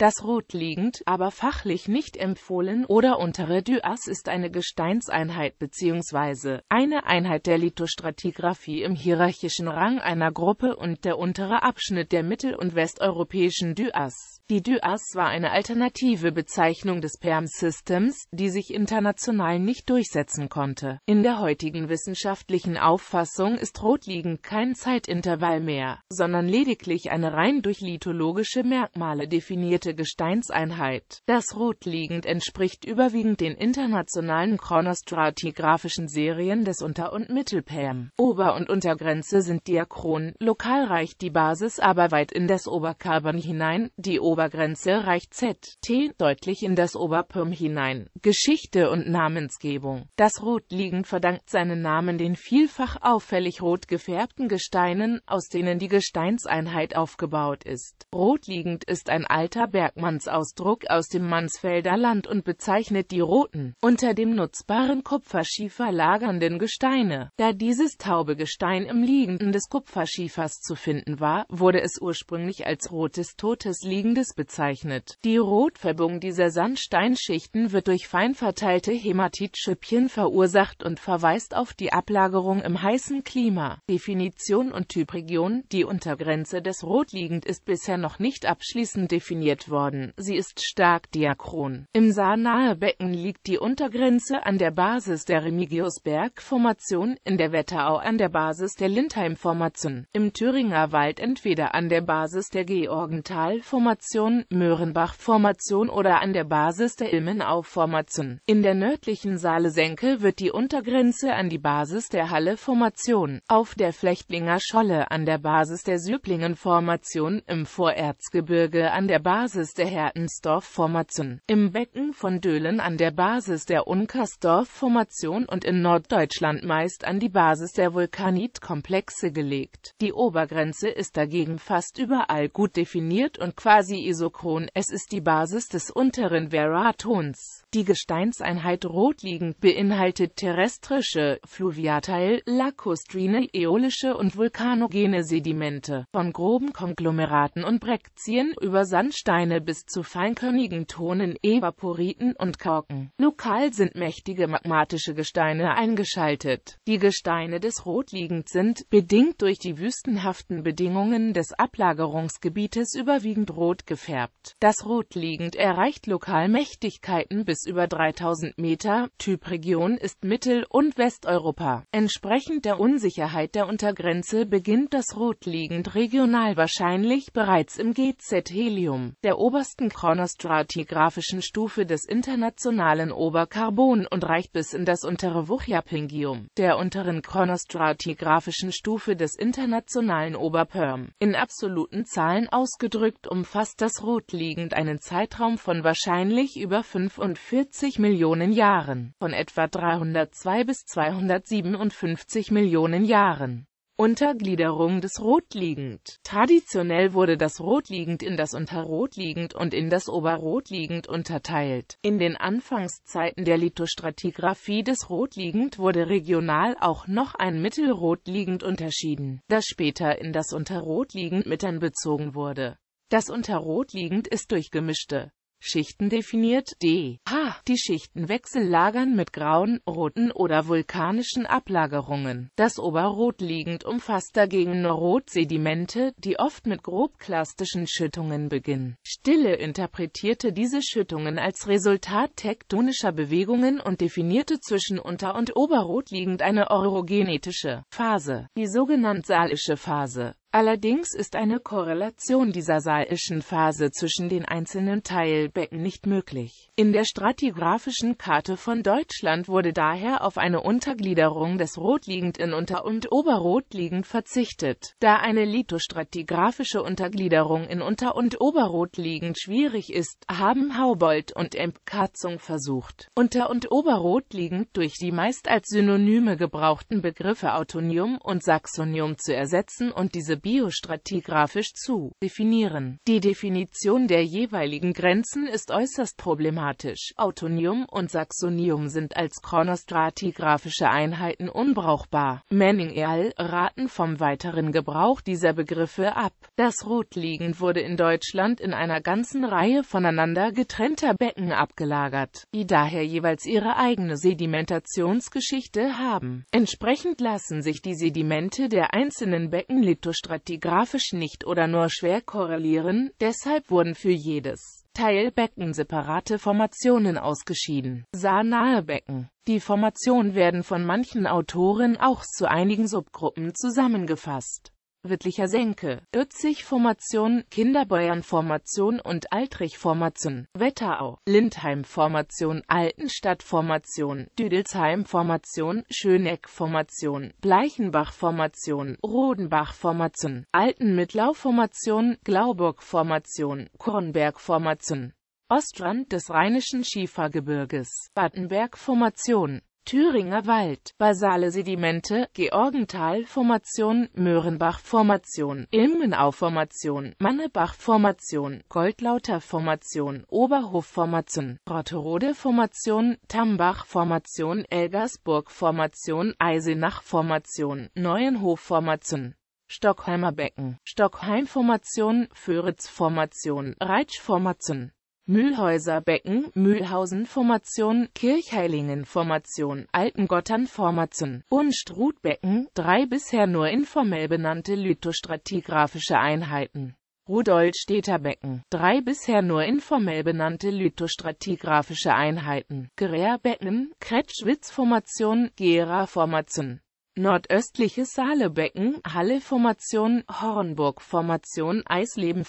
Das Rot liegend, aber fachlich nicht empfohlen oder untere Duas ist eine Gesteinseinheit bzw. eine Einheit der Lithostratigraphie im hierarchischen Rang einer Gruppe und der untere Abschnitt der mittel- und westeuropäischen Duas. Die DuAS war eine alternative Bezeichnung des PERM-Systems, die sich international nicht durchsetzen konnte. In der heutigen wissenschaftlichen Auffassung ist Rotliegend kein Zeitintervall mehr, sondern lediglich eine rein durch lithologische Merkmale definierte Gesteinseinheit. Das Rotliegend entspricht überwiegend den internationalen chronostratigraphischen Serien des Unter- und Mittelperm. Ober- und Untergrenze sind diachron, lokal reicht die Basis aber weit in das Oberkarbon hinein, die Ober Obergrenze reicht ZT deutlich in das Oberpirm hinein. Geschichte und Namensgebung Das Rotliegend verdankt seinen Namen den vielfach auffällig rot gefärbten Gesteinen, aus denen die Gesteinseinheit aufgebaut ist. Rotliegend ist ein alter Bergmannsausdruck aus dem Mansfelder Land und bezeichnet die roten, unter dem nutzbaren Kupferschiefer lagernden Gesteine. Da dieses taube Gestein im Liegenden des Kupferschiefers zu finden war, wurde es ursprünglich als rotes totes Liegend Feldes bezeichnet. Die Rotfärbung dieser Sandsteinschichten wird durch fein verteilte Hämatitschüppchen verursacht und verweist auf die Ablagerung im heißen Klima. Definition und Typregion Die Untergrenze des Rotliegend ist bisher noch nicht abschließend definiert worden. Sie ist stark diachron. Im Saarnahe Becken liegt die Untergrenze an der Basis der Remigiusberg-Formation, in der Wetterau an der Basis der Lindheim-Formation, im Thüringer Wald entweder an der Basis der Georgental-Formation Formation, Möhrenbach-Formation oder an der Basis der Ilmenau-Formation. In der nördlichen Saalesenke wird die Untergrenze an die Basis der Halle-Formation, auf der Flechtlinger Scholle an der Basis der Süblingen-Formation, im Vorerzgebirge an der Basis der Hertensdorf-Formation, im Becken von Döhlen an der Basis der Unkersdorf-Formation und in Norddeutschland meist an die Basis der Vulkanitkomplexe gelegt. Die Obergrenze ist dagegen fast überall gut definiert und quasi Polyisochron, es ist die Basis des unteren Veratons. Die Gesteinseinheit Rotliegend beinhaltet terrestrische, fluviateil, lacustrine, äolische und vulkanogene Sedimente, von groben Konglomeraten und Brektien über Sandsteine bis zu feinkörnigen Tonen, Evaporiten und Korken. Lokal sind mächtige magmatische Gesteine eingeschaltet. Die Gesteine des Rotliegend sind, bedingt durch die wüstenhaften Bedingungen des Ablagerungsgebietes, überwiegend rot gefärbt. Das Rotliegend erreicht lokal Mächtigkeiten bis bis über 3000 Meter, Typregion ist Mittel- und Westeuropa. Entsprechend der Unsicherheit der Untergrenze beginnt das Rotliegend regional wahrscheinlich bereits im GZ Helium, der obersten chronostratigraphischen Stufe des internationalen Oberkarbon und reicht bis in das untere Wuchiapingium, der unteren chronostratigraphischen Stufe des internationalen Oberperm. In absoluten Zahlen ausgedrückt umfasst das Rotliegend einen Zeitraum von wahrscheinlich über 45 40 Millionen Jahren, von etwa 302 bis 257 Millionen Jahren. Untergliederung des Rotliegend. Traditionell wurde das Rotliegend in das Unterrotliegend und in das Oberrotliegend unterteilt. In den Anfangszeiten der Lithostratigraphie des Rotliegend wurde regional auch noch ein Mittelrotliegend unterschieden, das später in das Unterrotliegend mit einbezogen wurde. Das Unterrotliegend ist durchgemischte Schichten definiert, d. h. Die Schichtenwechsel lagern mit grauen, roten oder vulkanischen Ablagerungen. Das Oberrot liegend umfasst dagegen nur Rotsedimente, die oft mit grobklastischen Schüttungen beginnen. Stille interpretierte diese Schüttungen als Resultat tektonischer Bewegungen und definierte zwischen Unter- und Oberrot liegend eine orogenetische Phase, die sogenannte salische Phase. Allerdings ist eine Korrelation dieser salischen Phase zwischen den einzelnen Teilbecken nicht möglich. In der stratigraphischen Karte von Deutschland wurde daher auf eine Untergliederung des Rotliegend in Unter- und Oberrotliegend verzichtet, da eine lithostratigraphische Untergliederung in Unter- und Oberrotliegend schwierig ist, haben Haubold und Empkatzung versucht, Unter- und Oberrotliegend durch die meist als Synonyme gebrauchten Begriffe Autonium und Saxonium zu ersetzen und diese biostratigraphisch zu definieren. Die Definition der jeweiligen Grenzen ist äußerst problematisch. Autonium und Saxonium sind als chronostratigraphische Einheiten unbrauchbar. Manning et al. raten vom weiteren Gebrauch dieser Begriffe ab. Das Rotliegend wurde in Deutschland in einer ganzen Reihe voneinander getrennter Becken abgelagert, die daher jeweils ihre eigene Sedimentationsgeschichte haben. Entsprechend lassen sich die Sedimente der einzelnen Becken lithostratigraphisch stratigraphisch nicht oder nur schwer korrelieren, deshalb wurden für jedes Teilbecken separate Formationen ausgeschieden. Sahnahe Becken. Die Formationen werden von manchen Autoren auch zu einigen Subgruppen zusammengefasst. Wittlicher Senke, Ötzig-Formation, kinderbäuern formation und Altrich-Formation, Wetterau, Lindheim-Formation, Altenstadt-Formation, Düdelsheim-Formation, Schöneck-Formation, Bleichenbach-Formation, Rodenbach-Formation, Altenmittlau-Formation, Glauburg-Formation, Kornberg-Formation. Ostrand des Rheinischen Schiefergebirges, Battenberg-Formation, Thüringer Wald, basale Sedimente, Georgental-Formation, Möhrenbach-Formation, Ilmenau-Formation, Mannebach-Formation, Goldlauter-Formation, Oberhof-Formation, Rotterode-Formation, Tambach-Formation, Elgersburg-Formation, Eisenach-Formation, Neuenhof-Formation. Stockholmer Becken, Stockheim-Formation, Föritz-Formation, Reitsch-Formation. Mühlhäuser Becken, Mühlhausen-Formation, Kirchheilingen-Formation, Altengottern-Formation und Strutbecken, drei bisher nur informell benannte lithostratigraphische Einheiten. Rudolstädter Becken, drei bisher nur informell benannte lithostratigraphische Einheiten, Gerehrbecken, Kretschwitz-Formation, Gera-Formation. Nordöstliches Saalebecken, Halle-Formation, Hornburg-Formation, eisleben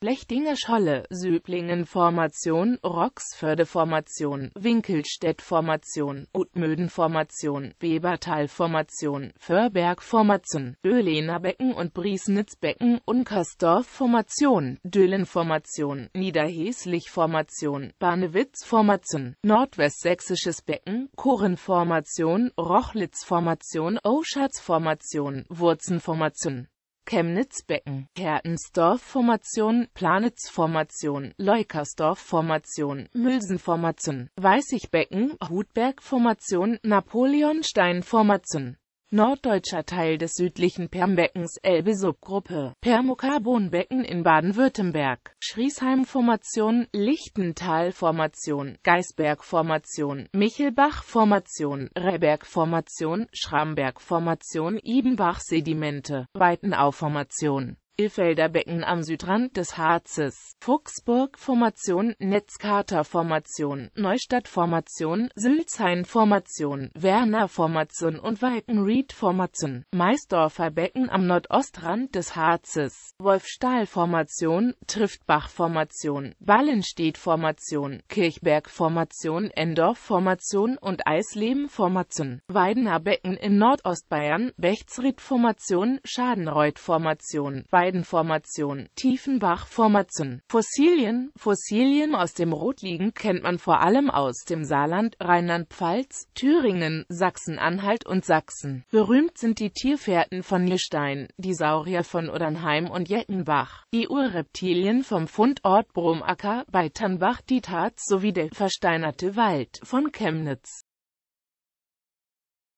Lechtinger Scholle, Süblingen-Formation, Roxförde-Formation, Winkelstädt-Formation, Utmöden-Formation, Webertal-Formation, Förberg-Formation, Döhlener Becken und Briesnitz-Becken, Unkersdorf-Formation, Döhlen-Formation, Niederheslich-Formation, Barnewitz-Formation, Nordwestsächsisches Becken, Koren-Formation, Rochlitz-Formation, Formation, Oschatz oh, Formation, Wurzenformation, Chemnitzbecken, Hertensdorf Formation, Planitz Formation, Leukersdorf Formation, Mülsen Formation, Weißigbecken, Hutberg Formation, Napoleonstein Formation norddeutscher Teil des südlichen Permbeckens Elbe-Subgruppe, Permokarbonbecken in Baden-Württemberg, Schriesheim-Formation, Lichtental-Formation, Geisberg-Formation, Michelbach-Formation, Rehberg-Formation, Schramberg-Formation, Ibenbach-Sedimente, Weitenau-Formation Ilfelder Becken am Südrand des Harzes, Fuchsburg-Formation, Netzkater-Formation, Neustadt-Formation, Sülzhain-Formation, Werner-Formation und Walkenried-Formation, Meisdorfer Becken am Nordostrand des Harzes, Wolfstahl-Formation, Triftbach-Formation, Ballenstedt-Formation, Kirchberg-Formation, Endorf-Formation und Eisleben-Formation, Weidener Becken in Nordostbayern, Bechtsried-Formation, Schadenreuth-Formation, Scheidenformation, Tiefenbach-Formation. Fossilien Fossilien aus dem Rotliegen kennt man vor allem aus dem Saarland, Rheinland-Pfalz, Thüringen, Sachsen-Anhalt und Sachsen. Berühmt sind die Tierfährten von Gestein, die Saurier von Odernheim und Jettenbach, die Urreptilien vom Fundort Bromacker bei Tannbach, dietharz sowie der versteinerte Wald von Chemnitz.